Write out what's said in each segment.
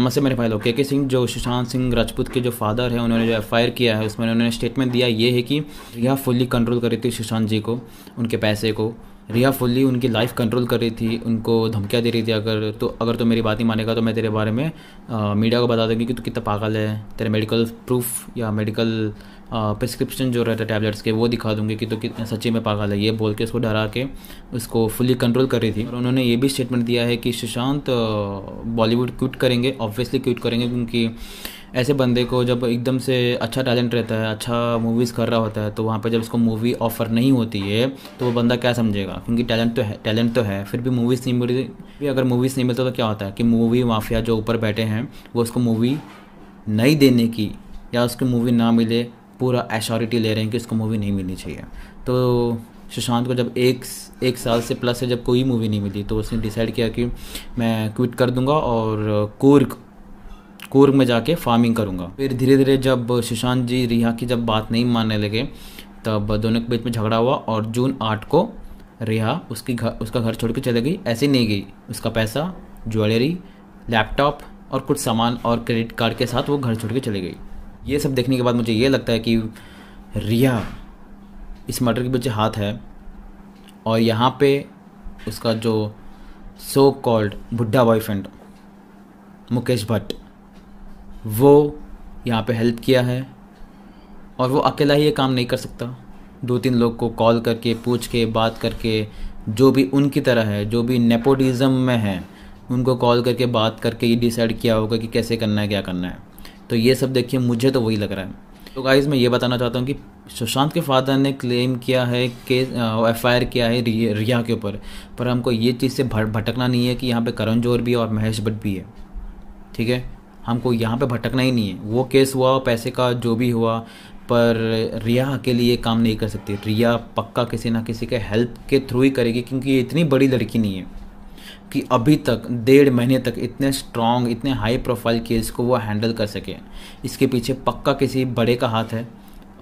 नमस्ते मेरे भाई लोग के के सिंह जो सुशांत सिंह राजपूत के जो फादर है उन्होंने जो एफ किया है उसमें उन्होंने स्टेटमेंट दिया ये है कि यह फुल्ली कंट्रोल कर रही थी सुशांत जी को उनके पैसे को रिया फुल्ली उनकी लाइफ कंट्रोल कर रही थी उनको धमकियाँ दे रही थी अगर तो अगर तो मेरी बात नहीं मानेगा तो मैं तेरे बारे में मीडिया को बता दूँगी कि तू कितना पागल है तेरे मेडिकल प्रूफ या मेडिकल प्रिस्क्रिप्शन जो रहता है टैबलेट्स के वो दिखा दूँगी कि तू तो कितना सच्ची में पागल है ये बोल के उसको डरा के उसको फुली कंट्रोल कर रही थी और उन्होंने ये भी स्टेटमेंट दिया है कि सुशांत बॉलीवुड क्विट करेंगे ऑब्वियसली क्विट करेंगे क्योंकि ऐसे बंदे को जब एकदम से अच्छा टैलेंट रहता है अच्छा मूवीज़ कर रहा होता है तो वहाँ पर जब उसको मूवी ऑफ़र नहीं होती है तो वो बंदा क्या समझेगा क्योंकि टैलेंट तो है टैलेंट तो है फिर भी मूवीज़ नहीं मिलती अगर मूवीज़ नहीं मिलता तो क्या होता है कि मूवी माफिया जो ऊपर बैठे हैं वो उसको मूवी नहीं देने की या उसकी मूवी ना मिले पूरा एश्योरिटी ले रहे हैं कि उसको मूवी नहीं मिलनी चाहिए तो सुशांत को जब एक एक साल से प्लस से जब कोई मूवी नहीं मिली तो उसने डिसाइड किया कि मैं क्विट कर दूंगा और कोर्क कूर्ग में जाके फार्मिंग करूँगा फिर धीरे धीरे जब सुशांत जी रिहा की जब बात नहीं मानने लगे तब दोनों के बीच में झगड़ा हुआ और जून आठ को रिहा उसकी घर उसका घर छोड़ के चले गई ऐसे नहीं गई उसका पैसा ज्वेलरी लैपटॉप और कुछ सामान और क्रेडिट कार्ड के साथ वो घर छोड़ के चली गई ये सब देखने के बाद मुझे ये लगता है कि रिया इस मर्डर के पीछे हाथ है और यहाँ पे उसका जो सो कॉल्ड बुढ़ा बॉयफ्रेंड मुकेश भट्ट वो यहाँ पे हेल्प किया है और वो अकेला ही ये काम नहीं कर सकता दो तीन लोग को कॉल करके पूछ के बात करके जो भी उनकी तरह है जो भी नेपोटिज़म में है उनको कॉल करके बात करके ये डिसाइड किया होगा कि कैसे करना है क्या करना है तो ये सब देखिए मुझे तो वही लग रहा है तो गाइज मैं ये बताना चाहता हूँ कि सुशांत के फादर ने क्लेम किया है कि एफ आई आर किया है रिया के ऊपर पर हमको ये चीज़ से भटकना नहीं है कि यहाँ पे करण जोर भी है और महेश भट्ट भी है ठीक है हमको यहाँ पे भटकना ही नहीं है वो केस हुआ पैसे का जो भी हुआ पर रिया अकेले ये काम नहीं कर सकती रिया पक्का किसी ना किसी के हेल्प के थ्रू ही करेगी क्योंकि ये इतनी बड़ी लड़की नहीं है कि अभी तक डेढ़ महीने तक इतने स्ट्रॉन्ग इतने हाई प्रोफाइल केस को वो हैंडल कर सके इसके पीछे पक्का किसी बड़े का हाथ है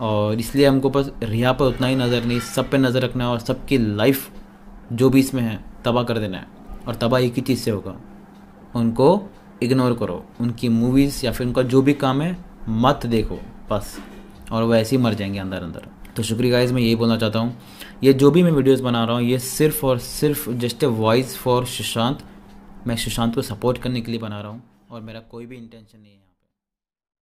और इसलिए हमको बस रिया पर उतना ही नज़र नहीं सब पे नज़र रखना है और सबकी लाइफ जो भी इसमें है तबाह कर देना है और तबाह एक ही चीज़ से होगा उनको इग्नोर करो उनकी मूवीज़ या फिर उनका जो भी काम है मत देखो बस और वो ऐसे ही मर जाएंगे अंदर अंदर तो शुक्रिया गाइज मैं यही बोलना चाहता हूँ ये जो भी मैं वीडियोज़ बना रहा हूँ ये सिर्फ और सिर्फ just a voice for Sushant मैं सुशांत को सपोर्ट करने के लिए बना रहा हूँ और मेरा कोई भी इंटेंशन नहीं है